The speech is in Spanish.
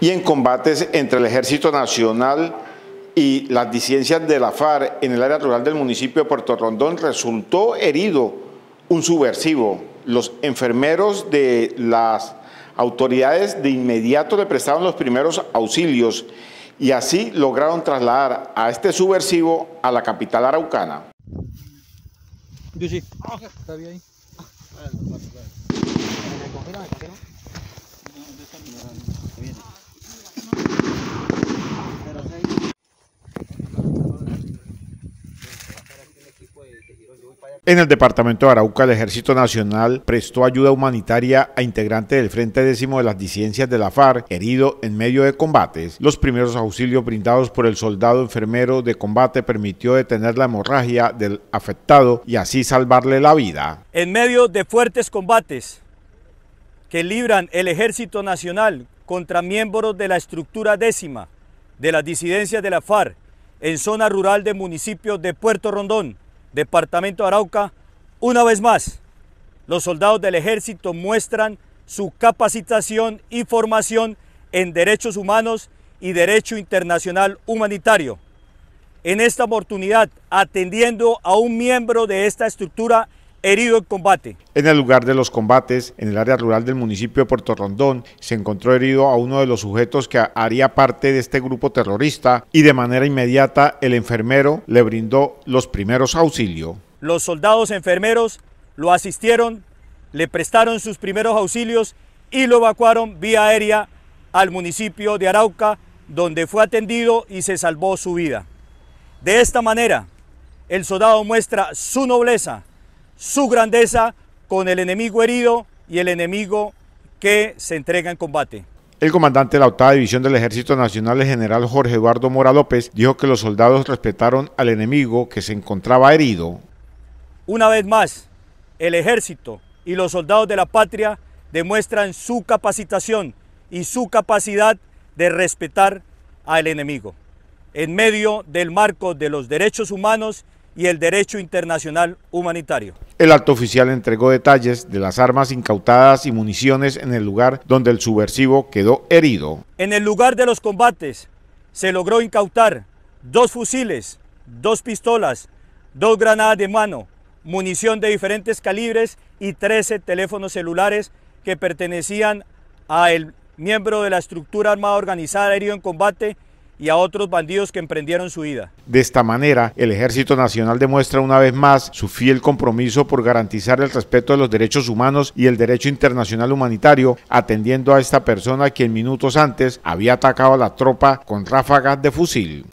y en combates entre el Ejército Nacional y las disidencias de la FARC en el área rural del municipio de Puerto Rondón resultó herido un subversivo. Los enfermeros de las autoridades de inmediato le prestaron los primeros auxilios y así lograron trasladar a este subversivo a la capital araucana. Ah, En el departamento de Arauca, el Ejército Nacional prestó ayuda humanitaria a integrante del Frente Décimo de las Disidencias de la FARC, herido en medio de combates. Los primeros auxilios brindados por el soldado enfermero de combate permitió detener la hemorragia del afectado y así salvarle la vida. En medio de fuertes combates que libran el Ejército Nacional contra miembros de la estructura décima de las disidencias de la FARC en zona rural del municipio de Puerto Rondón, departamento Arauca, una vez más, los soldados del ejército muestran su capacitación y formación en derechos humanos y derecho internacional humanitario. En esta oportunidad, atendiendo a un miembro de esta estructura herido en combate. En el lugar de los combates, en el área rural del municipio de Puerto Rondón, se encontró herido a uno de los sujetos que haría parte de este grupo terrorista y de manera inmediata el enfermero le brindó los primeros auxilios. Los soldados enfermeros lo asistieron, le prestaron sus primeros auxilios y lo evacuaron vía aérea al municipio de Arauca, donde fue atendido y se salvó su vida. De esta manera, el soldado muestra su nobleza, su grandeza con el enemigo herido y el enemigo que se entrega en combate. El comandante de la octava división del Ejército Nacional, el general Jorge Eduardo Mora López, dijo que los soldados respetaron al enemigo que se encontraba herido. Una vez más, el ejército y los soldados de la patria demuestran su capacitación y su capacidad de respetar al enemigo. En medio del marco de los derechos humanos y el derecho internacional humanitario. El alto oficial entregó detalles de las armas incautadas y municiones en el lugar donde el subversivo quedó herido. En el lugar de los combates se logró incautar dos fusiles, dos pistolas, dos granadas de mano, munición de diferentes calibres y 13 teléfonos celulares que pertenecían a el miembro de la estructura armada organizada herido en combate y a otros bandidos que emprendieron su vida. De esta manera, el Ejército Nacional demuestra una vez más su fiel compromiso por garantizar el respeto de los derechos humanos y el derecho internacional humanitario, atendiendo a esta persona quien minutos antes había atacado a la tropa con ráfagas de fusil.